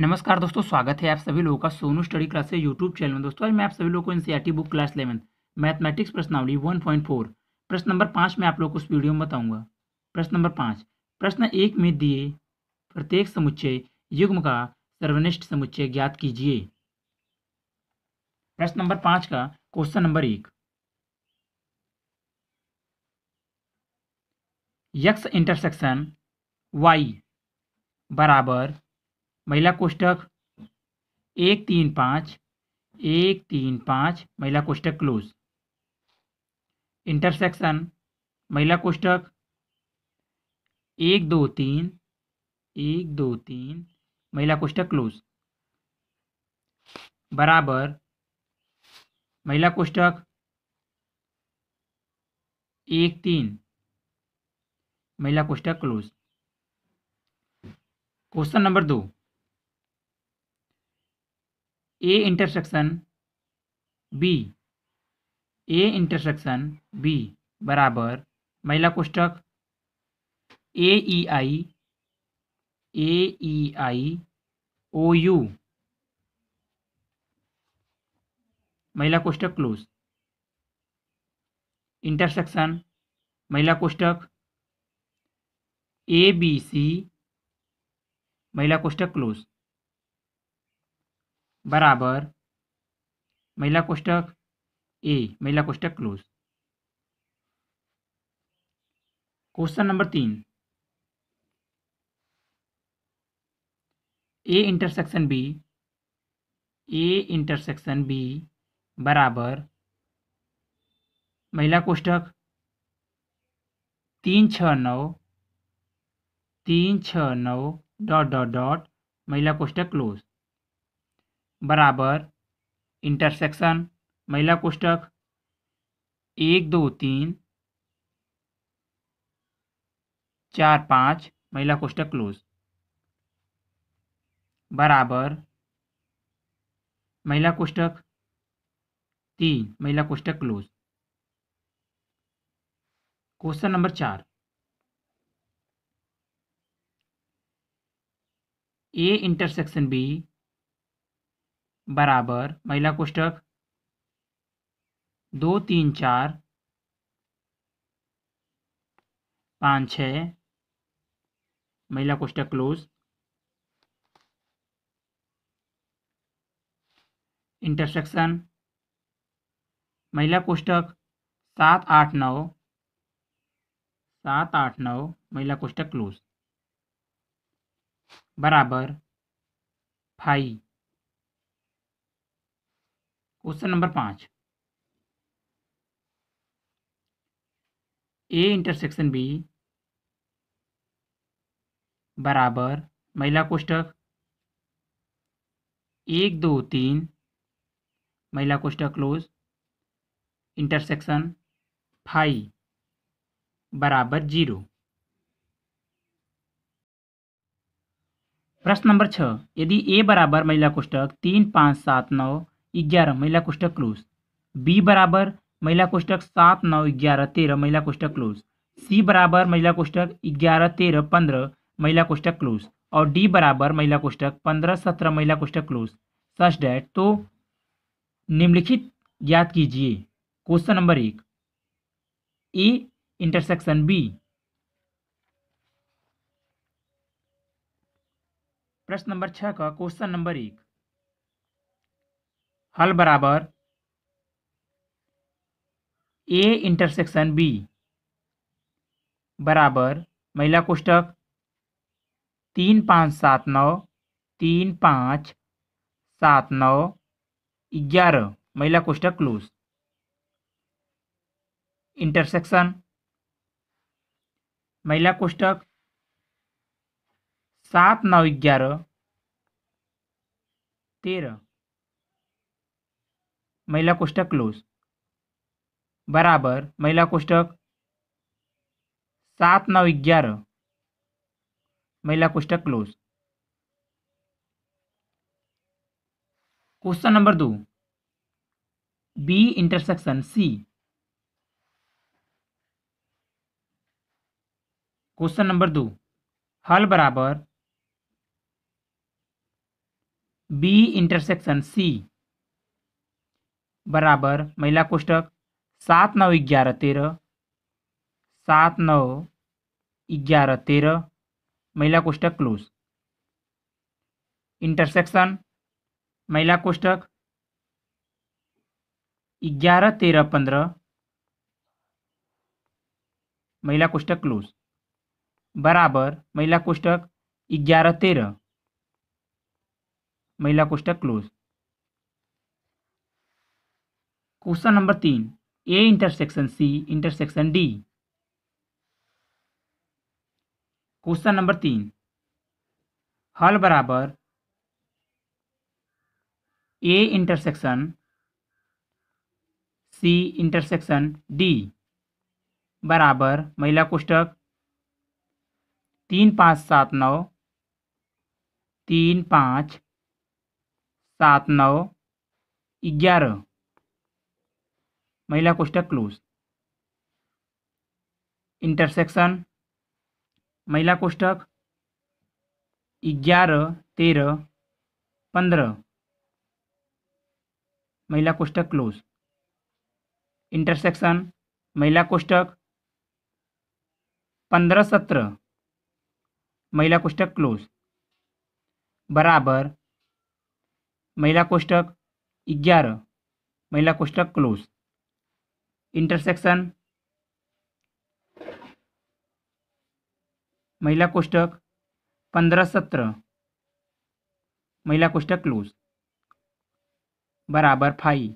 नमस्कार दोस्तों स्वागत है आप सभी लोगों का सोनू स्टडी क्लास से यूट्यूब चैनल में दोस्तों आज मैं आप सभी लोगों को NCERT book class eleventh mathematics प्रश्नावली 1.4 प्रश्न नंबर पाँच में आप लोगों को उस वीडियो में बताऊंगा प्रश्न नंबर पाँच प्रश्न एक में दिए प्रत्येक समुच्चय युग्म का सर्वनिष्ठ समुच्चय ज्ञात कीजिए प्रश्न नंबर पाँच का क्वेश्चन नंबर एक यक्स इंटरसेक्शन वाई बराबर महिला कोष्टक एक तीन पाँच एक तीन पाँच महिला कोष्टक क्लोज इंटरसेक्शन महिला कोष्टक एक दो तीन एक दो तीन महिला कोष्टक क्लोज बराबर महिला कोष्टक एक तीन महिला कोष्टक क्लोज क्वेश्चन नंबर दो A intersection B A intersection B बराबर महिला कोष्टक ए ई आई ए ई आई ओ यू महिला कोष्टक क्लोज इंटरसेक्शन महिला कोष्टक ए बी सी महिला कोष्टक क्लोज बराबर महिला कोष्टक ए महिला कोष्टक क्लोज क्वेश्चन नंबर तीन A intersection B A intersection B बराबर महिला कोष्टक तीन छ नौ तीन छ नौ डॉट डॉट डॉट महिला कोष्टक क्लोज बराबर इंटरसेक्शन महिला कोष्टक एक दो तीन चार पाँच महिला कोष्टक क्लोज बराबर महिला कोष्टक तीन महिला कोष्टक क्लोज क्वेश्चन नंबर चार ए इंटरसेक्शन बी बराबर महिला कोष्टक दो तीन चार पाँच छ महिला कोष्टक क्लोज इंटरसेक्शन महिला कोष्टक सात आठ नौ सात आठ नौ महिला कोष्टक क्लोज बराबर फाइव क्वेश्चन नंबर पांच ए इंटरसेक्शन बी बराबर महिला कोष्टक एक दो तीन महिला कोष्टक क्लोज इंटरसेक्शन फाइव बराबर जीरो प्रश्न नंबर छ यदि ए बराबर महिला कोष्टक तीन पाँच सात नौ ग्यारह महिला कोष्टक क्लोज बी बराबर महिला कोष्टक सात नौ ग्यारह तेरह महिला कोष्टक क्लोज सी बराबर महिला कोष्टक ग्यारह तेरह पंद्रह महिला कोष्टक क्लोज और डी बराबर महिला कोष्टक पंद्रह सत्रह महिला कोष्टक क्लोज सच डैट तो निम्नलिखित ज्ञात कीजिए क्वेश्चन नंबर एक ए इंटरसेक्शन बी प्रश्न नंबर छः का क्वेश्चन नंबर एक हल बराबर ए इंटरसेक्शन बी बराबर महिला कोष्टक तीन पाँच सात नौ तीन पाँच सात नौ ग्यारह महिला कोष्टक क्लोज इंटरसेक्शन महिला कोष्टक सात नौ ग्यारह तेरह महिला कोष्टक क्लोज बराबर महिला कोष्टक सात नौ ग्यारह महिला कोष्टक क्लोज क्वेश्चन नंबर दो B intersection C question number दो हल बराबर बी इंटरसेक्शन सी बराबर महिला कोष्टक सात नौ ग्यारह तेरह सात नौ ग्यारह तेरह महिला कोष्टक क्लोज इंटरसेक्शन महिला कोष्टक ग्यारह तेरह पंद्रह महिला कोष्टक क्लोज बराबर महिला कोष्टक ग्यारह तेरह महिला कोष्टक क्लोज क्वेश्चन नंबर तीन A intersection C intersection D question number तीन हल बराबर A intersection C intersection D बराबर महिला कोष्टक तीन पाँच सात नौ तीन पाँच सात नौ ग्यारह महिला कोष्टक क्लोज इंटरसेक्शन महिला कोष्टक ग्यारह तेरह पंद्रह महिला कोष्टक क्लोज इंटरसेक्शन महिला कोष्टक पंद्रह सत्रह महिला कोष्टक क्लोज बराबर महिला कोष्टक ग्यारह महिला कोष्टक क्लोज इंटरसेक्शन महिला कोष्टक पंद्रह सत्रह महिला कोष्टक क्लोज बराबर फाइव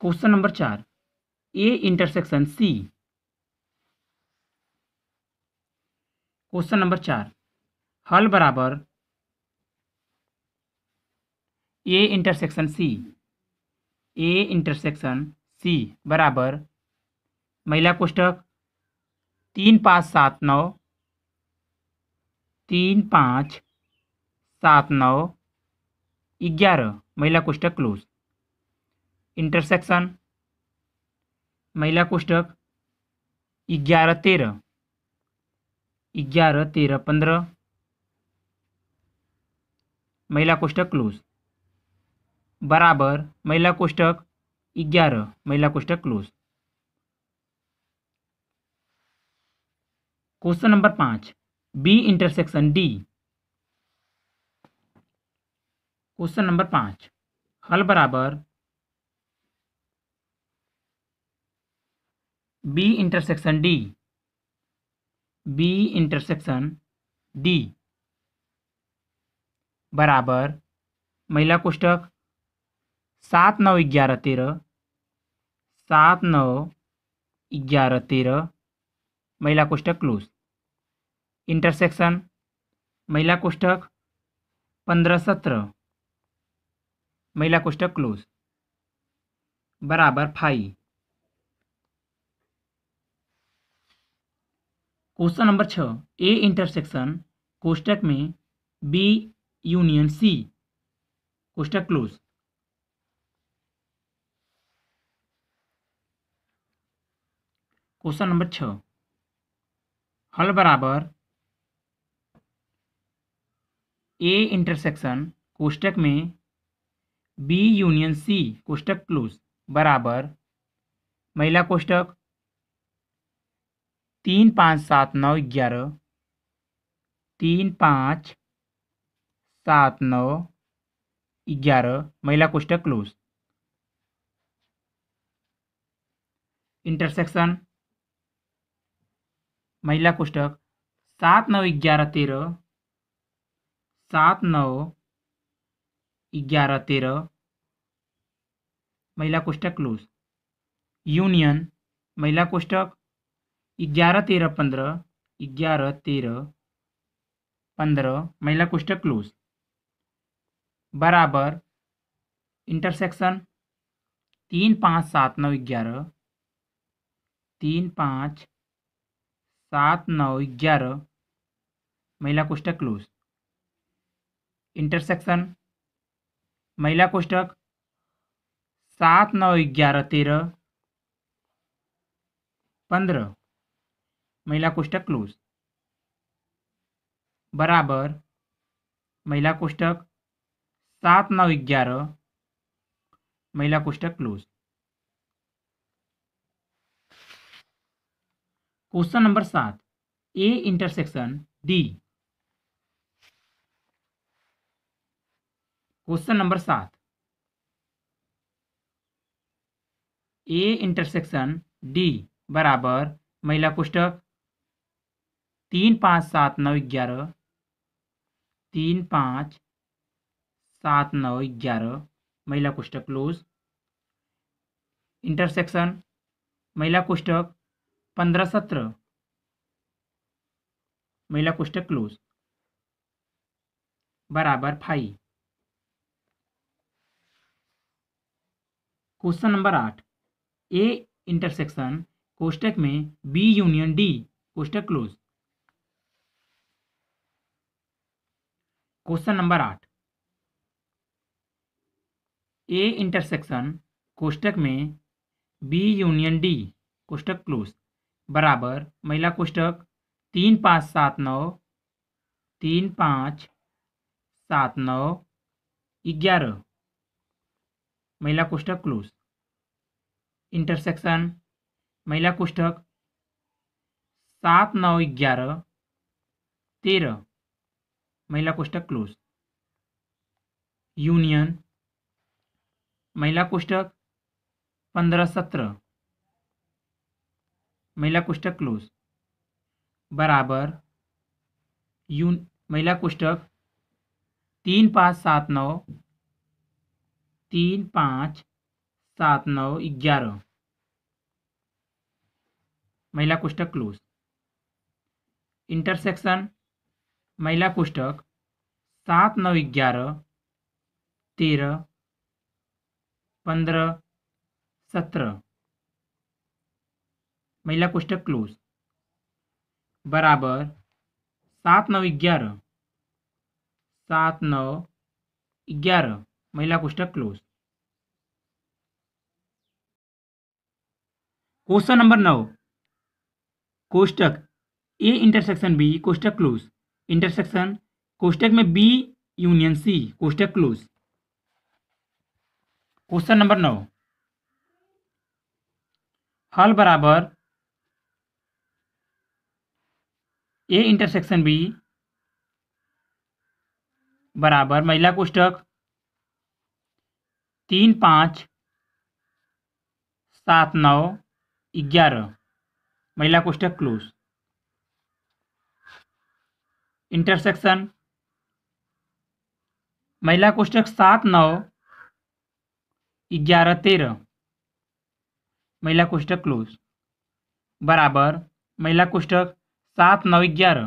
क्वेश्चन नंबर चार A intersection C question number चार हल बराबर A intersection C A intersection C बराबर महिला कोष्टक तीन पाँच सात नौ तीन पाँच सात नौ ग्यारह महिला कोष्टक क्लोज इंटरसेक्शन महिला कोष्टक ग्यारह तेरह ग्यारह तेरह पंद्रह महिला कोष्टक क्लोज बराबर महिला कोष्टक ग्यारह महिला कोष्टक क्लोज क्वेश्चन नंबर पांच B intersection D question number पांच हल बराबर B intersection D B intersection D बराबर महिला कोष्टक सात नौ ग्यारह तेरह सात नौ ग्यारह तेरह महिला कोष्ठक क्लोज इंटरसेक्शन महिला कोष्ठक पंद्रह सत्रह महिला कोष्ठक क्लोज बराबर फाइव क्वेश्चन नंबर छ ए इंटरसेक्शन कोष्टक में बी यूनियन सी कोष्टक क्लोज क्वेश्चन नंबर छ हल बराबर ए इंटरसेक्शन कोष्टक में बी यूनियन सी कोष्टक क्लोज बराबर महिला कोष्टक तीन पाँच सात नौ ग्यारह तीन पाँच सात नौ ग्यारह महिला कोष्टक क्लोज इंटरसेक्शन महिला कोष्टक सात नौ ग्यारह तेरह सात नौ ग्यारह तेरह महिला कोष्टक क्लोज यूनियन महिला कोष्टक ग्यारह तेरह पंद्रह ग्यारह तेरह पंद्रह महिला कोष्टक क्लोज बराबर इंटरसेक्शन तीन पाँच सात नौ ग्यारह तीन पाँच सात नौ ग्यारह महिला कोष्टक क्लोज इंटरसेक्शन महिला कोष्टक सात नौ ग्यारह तेरह पंद्रह महिला कोष्टक क्लोज बराबर महिला कोष्टक सात नौ ग्यारह महिला कोष्टक क्लोज क्वेश्चन नंबर सात A intersection D question number सात ए इंटरसेक्शन डी बराबर महिला कोष्टक तीन पाँच सात नौ ग्यारह तीन पाँच सात नौ ग्यारह महिला कोष्टक क्लोज इंटरसेक्शन महिला कोष्टक पंद्रह सत्रह महिला कोष्टक क्लोज बराबर फाइव क्वेश्चन नंबर आठ ए इंटरसेक्शन कोष्टक में बी यूनियन डी कोष्टक क्लोज क्वेश्चन नंबर आठ ए इंटरसेक्शन कोष्टक में बी यूनियन डी कोष्टक क्लोज बराबर महिला कोष्टक तीन पाँच सात नौ तीन पाँच सात नौ ग्यारह महिला कोष्टक क्लोज इंटरसेक्शन महिला कोष्टक सात नौ ग्यारह तेरह महिला कोष्टक क्लोज यूनियन महिला कोष्टक पंद्रह सत्रह महिला कोष्टक क्लोज बराबर यून महिला कोष्टक तीन पाँच सात नौ तीन पाँच सात नौ ग्यारह महिला कोष्टक क्लोज इंटरसेक्शन महिला कोष्टक सात नौ ग्यारह तेरह पंद्रह सत्रह महिला कोष्टक क्लोज बराबर सात नौ ग्यारह सात नौ ग्यारह महिला कोष्टक क्लोज क्वेश्चन नंबर नौ कोष्टक ए इंटरसेक्शन बी कोष्टक क्लोज इंटरसेक्शन कोष्टक में बी यूनियन सी कोष्टक क्लोज क्वेश्चन नंबर नौ हल बराबर ए इंटरसेक्शन बी बराबर महिला कोष्टक तीन पाँच सात नौ ग्यारह महिला कोष्टक क्लोज इंटरसेक्शन महिला कोष्टक सात नौ ग्यारह तेरह महिला कोष्टक क्लोज बराबर महिला कोष्टक सात नौ ग्यारह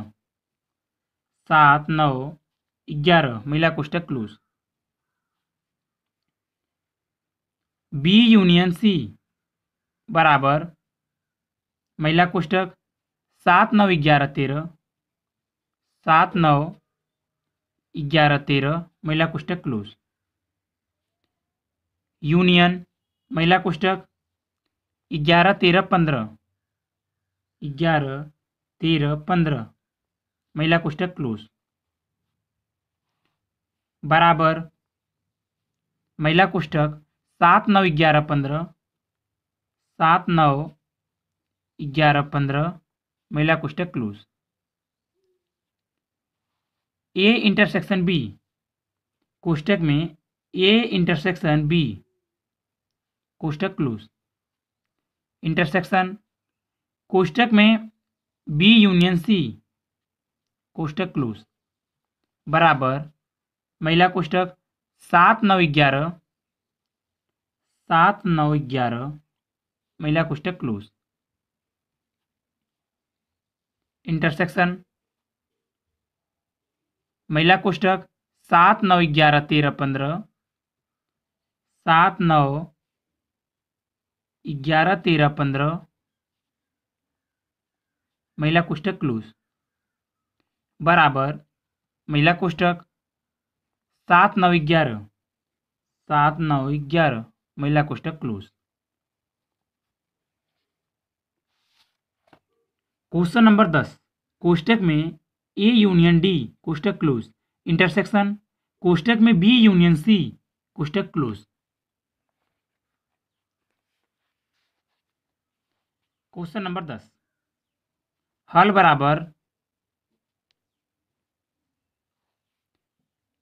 सात नौ ग्यारह महिला कोष्टक क्लूज बी यूनियन सी बराबर महिला कोष्टक सात नौ ग्यारह तेरह सात नौ ग्यारह तेरह महिला कोष्टक क्लूज यूनियन महिला कोष्टक ग्यारह तेरह पंद्रह ग्यारह तेरह पंद्रह महिला कोष्टक क्लोज बराबर महिला कोष्टक सात नौ ग्यारह पंद्रह सात नौ ग्यारह पंद्रह महिला कोष्टक क्लोज ए इंटरसेक्शन बी कोष्टक में ए इंटरसेक्शन बी कोष्टक क्लोज इंटरसेक्शन कोष्टक में बी यूनियन सी कोष्टक क्लोज बराबर महिला कोष्टक सात नौ ग्यारह सात नौ ग्यारह महिला कोष्टक क्लोज इंटरसेक्शन महिला कोष्टक सात नौ ग्यारह तेरह पंद्रह सात नौ ग्यारह तेरह पंद्रह महिला कोष्टक क्लोज बराबर महिला कोष्टक सात नौ ग्यारह सात नौ ग्यारह महिला कोष्टक क्लोज क्वेश्चन नंबर दस कोष्टक में ए यूनियन डी कोष्टक क्लोज इंटरसेक्शन कोष्टक में बी यूनियन सी कोष्टक क्लोज क्वेश्चन नंबर दस हल बराबर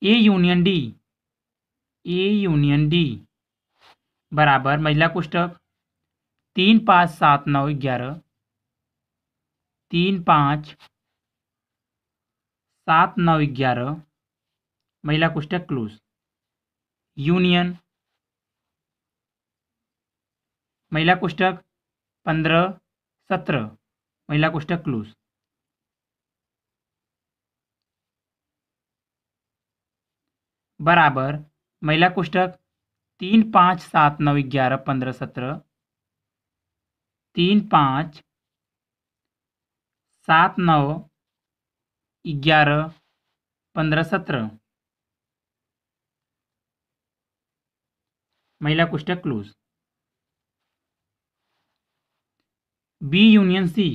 A union D A union D बराबर महिला कोष्टक तीन पाँच सात नौ ग्यारह तीन पाँच सात नौ ग्यारह महिला कोष्टक क्लोज यूनियन महिला कोष्टक पंद्रह सत्रह महिला कोष्टक क्लोज बराबर महिला कोष्टक तीन पांच सात नौ ग्यारह पंद्रह सत्रह तीन पांच सात नौ ग्यारह पंद्रह सत्रह महिला कोष्टक close B union C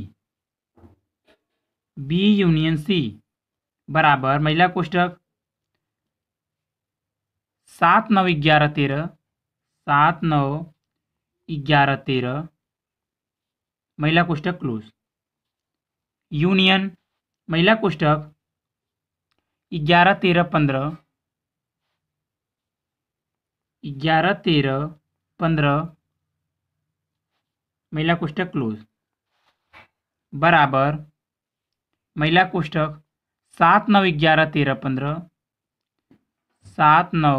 B union C बराबर महिला कोष्टक सात नौ ग्यारह तेरह सात नौ ग्यारह तेरह महिला कोष्टक क्लोज यूनियन महिला कोष्टक ग्यारह तेरह पंद्रह ग्यारह तेरह पंद्रह महिला कोष्टक क्लोज बराबर महिला कोष्टक सात नौ ग्यारह तेरह पंद्रह सात नौ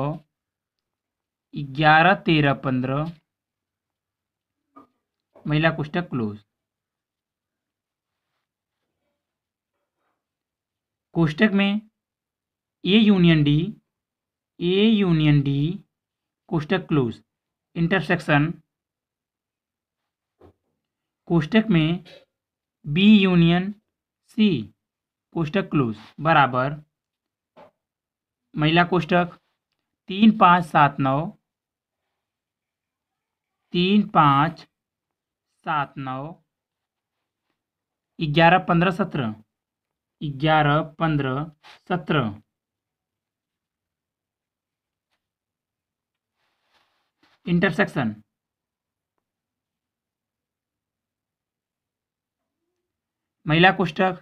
ग्यारह तेरह पंद्रह महिला कोष्टक क्लोज कोष्टक में A union D A union D कोष्टक क्लोज इंटरसेक्शन कोष्टक में बी यूनियन सी कोष्टक क्लोज बराबर महिला कोष्टक तीन पाँच सात नौ तीन पाँच सात नौ ग्यारह पंद्रह सत्रह ग्यारह पंद्रह सत्रह इंटरसेक्शन महिला कोष्टक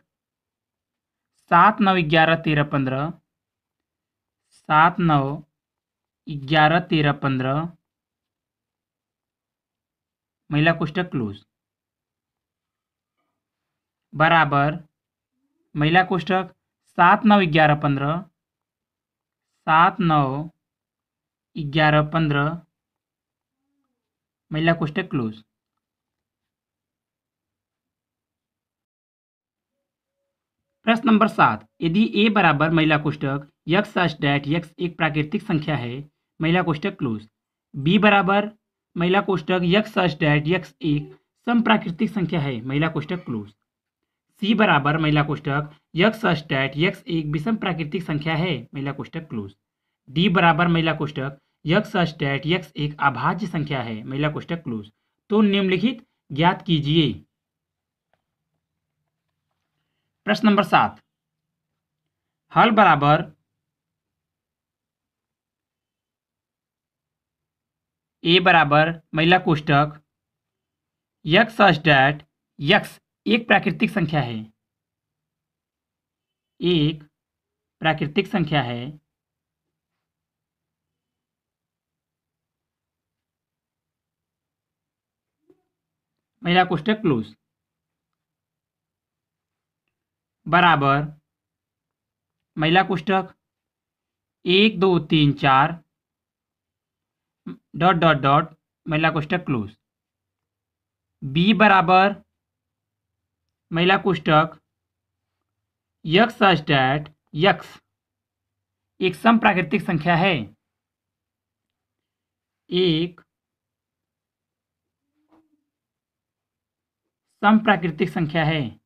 सात नौ ग्यारह तेरह पंद्रह सात नौ ग्यारह तेरह पंद्रह महिला कोष्टक क्लोज बराबर महिला कोष्टक सात नौ ग्यारह पंद्रह सात नौ ग्यारह पंद्रह महिला कोष्टक क्लोज प्रश्न नंबर सात यदि ए बराबर महिला कोष्टक यक्स डैट यक्स एक प्राकृतिक संख्या है महिला कोष्टक क्लोज बी बराबर महिला कोष्टक यक्स डैट यक्स एक सम प्राकृतिक संख्या है महिला कोष्टक क्लोज सी बराबर महिला कोष्टक यक्स डैट यक्स एक विषम प्राकृतिक संख्या है महिला कोष्टक क्लोज डी बराबर महिला कोष्टक यक्स डैट यक्स एक अभाज्य संख्या है महिला कोष्टक क्लोज तो निम्नलिखित ज्ञात कीजिए प्रश्न नंबर सात हल बराबर ए बराबर महिला कोष्टक यक्स सच डैट यक्स एक प्राकृतिक संख्या है एक प्राकृतिक संख्या है महिला कोष्टक क्लोज बराबर महिला कोष्टक एक दो तीन चार डॉट डॉट डॉट महिला कोष्टक क्लोज बी बराबर महिला कोष्टक यक्स अस्टैट यक्स एक सम प्राकृतिक संख्या है एक सम प्राकृतिक संख्या है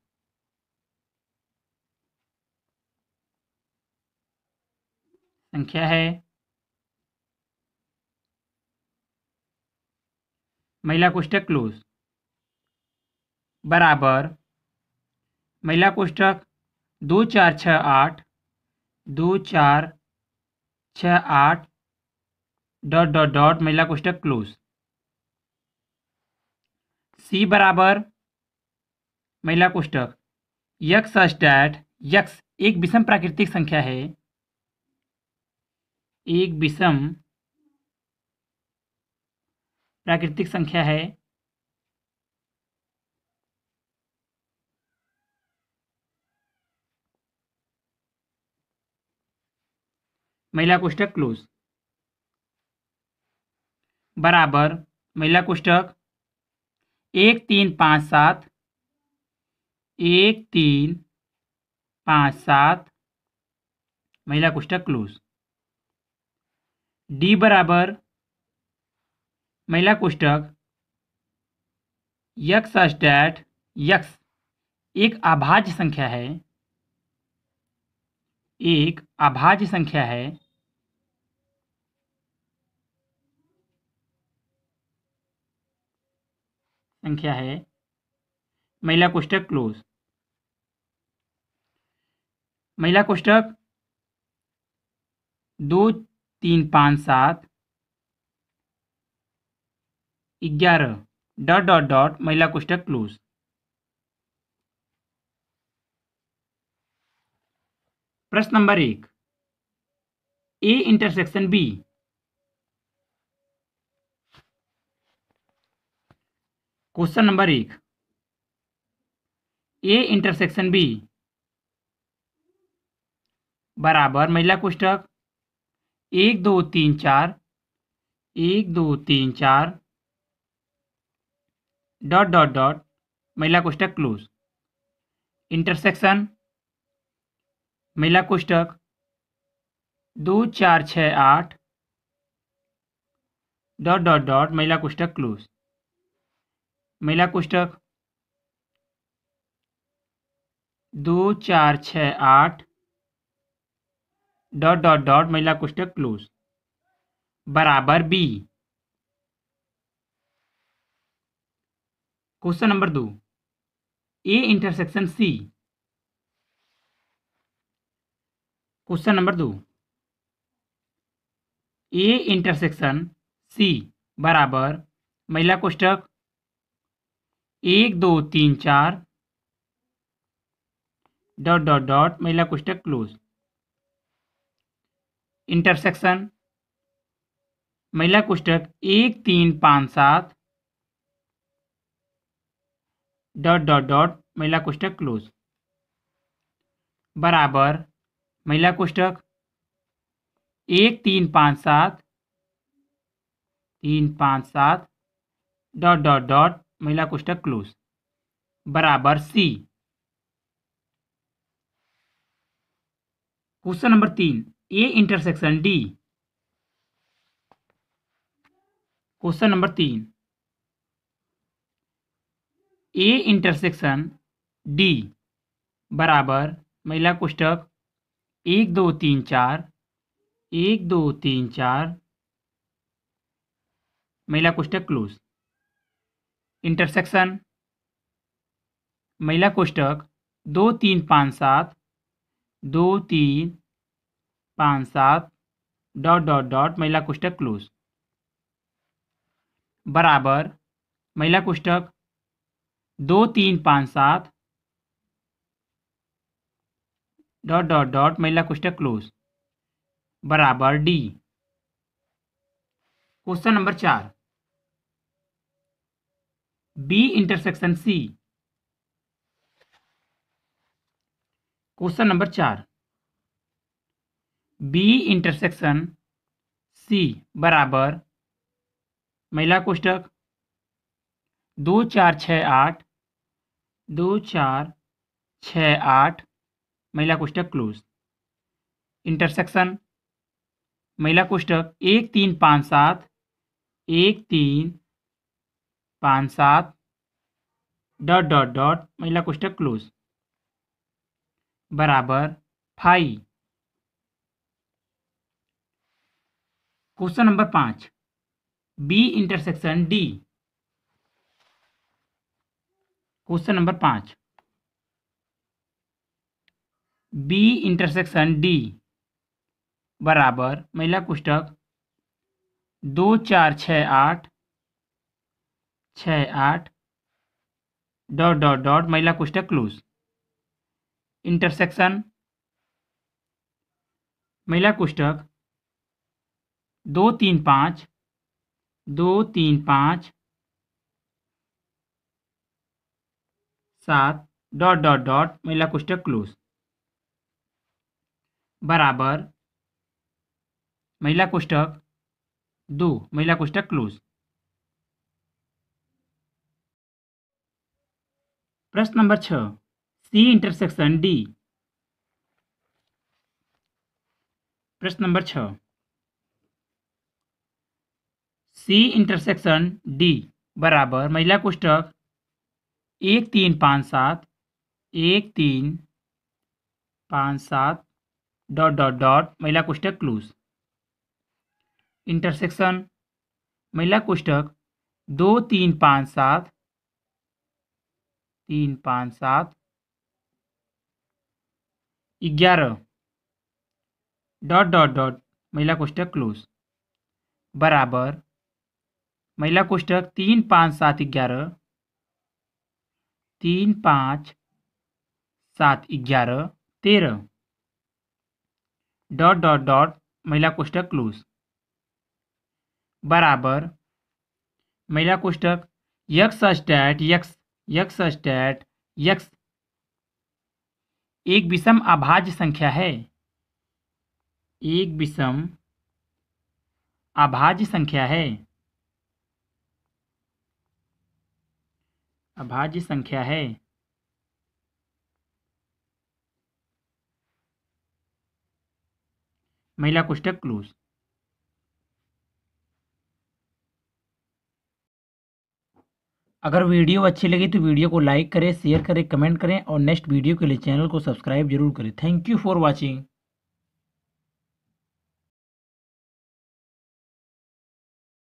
संख्या है महिला कोष्टक क्लोज बराबर महिला कोष्टक दो चार छ आठ दो चार छ आठ डॉट डॉट डॉट महिला कोष्टक क्लोज सी बराबर महिला कोष्टक यक्स अष्टैट यक्स एक विषम प्राकृतिक संख्या है एक विषम प्राकृतिक संख्या है महिला कोष्टक क्लोज बराबर महिला कोष्टक एक तीन पाँच सात एक तीन पाँच सात महिला कोष्टक क्लोज डी बराबर महिला कोष्टक यक्स अस्टैट यक्स एक अभाज्य संख्या है एक अभाज्य संख्या है संख्या है महिला कोष्टक क्लोज महिला कोष्टक दो तीन पाँच सात ग्यारह डॉट डॉट डॉट महिला कोष्टक क्लोज प्रश्न नंबर एक A intersection B question number एक ए इंटरसेक्शन बी बराबर महिला कोष्टक एक दो तीन चार एक दो तीन चार डॉट डॉट डॉट महिला कोष्टक क्लोज इंटरसेक्शन महिला कोष्टक दो चार छ आठ डॉट डॉट डॉट महिला कोष्टक क्लोज महिला कोष्टक दो चार छ आठ डॉट डॉट डॉट महिला कोष्टक क्लोज बराबर बी क्वेश्चन नंबर दो A intersection C question number दो ए इंटरसेक्शन सी बराबर महिला कोष्टक एक दो तीन चार डॉट डॉट डॉट महिला कोष्टक क्लोज इंटरसेक्शन महिला कोष्टक एक तीन पाँच सात डॉट डॉट डॉट महिला कोष्टक क्लोज बराबर महिला कोष्टक एक तीन पाँच सात तीन पाँच सात डॉट डॉट डॉट महिला कोष्टक क्लोज बराबर सी क्वेश्चन नंबर तीन A intersection D question number तीन ए इंटरसेक्शन डी बराबर महिला कोष्टक एक दो तीन चार एक दो तीन चार महिला कोष्टक क्लोज इंटरसेक्शन महिला कोष्टक दो तीन पाँच सात दो तीन पाँच सात डॉट डॉट डॉट महिला कुष्टक क्लोज बराबर महिला कुष्टक दो तीन पाँच सात डॉट डॉट डॉट महिला कुष्टक क्लोज बराबर डी क्वेश्चन नंबर चार B intersection C question number चार बी इंटरसेक्शन सी बराबर महिला कोष्टक दो चार छ आठ दो चार छ आठ महिला कोष्टक क्लोज इंटरसेक्शन महिला कोष्टक एक तीन पाँच सात एक तीन पाँच सात डॉट डॉट डॉट महिला कोष्टक क्लोज बराबर फाइव क्वेश्चन नंबर पांच B intersection D question number पांच बी इंटरसेक्शन डी बराबर महिला कुष्टक दो चार छ आठ छ आठ डॉट डॉट डॉट महिला कुष्टक क्लोज इंटरसेक्शन महिला कुष्टक दो तीन पाँच दो तीन पाँच सात डॉट डॉट डॉट महिला कोष्टक क्लोज बराबर महिला कोष्टक दो महिला कोष्टक क्लोज प्रश्न नंबर छ सी इंटरसेक्शन डी प्रश्न नंबर छः सी इंटरसेक्शन डी बराबर महिला कोष्टक एक तीन पाँच सात एक तीन पाँच सात डॉट डॉट डॉट महिला कोष्टक क्लूज इंटरसेक्शन महिला कोष्टक दो तीन पाँच सात तीन पाँच सात ग्यारह डॉट डॉट डॉट महिला कोष्टक क्लोज बराबर महिला कोष्टक तीन पाँच सात ग्यारह तीन पाँच सात ग्यारह तेरह डॉट डॉट डॉट महिला कोष्टक क्लोज बराबर महिला कोष्टक x such that x x such that x एक विषम अभाज्य संख्या है एक विषम अभाज्य संख्या है अभाज्य संख्या है महिला कोष्टक क्लूज अगर वीडियो अच्छी लगी तो वीडियो को लाइक करें शेयर करें कमेंट करें और नेक्स्ट वीडियो के लिए चैनल को सब्सक्राइब जरूर करें थैंक यू फॉर वॉचिंग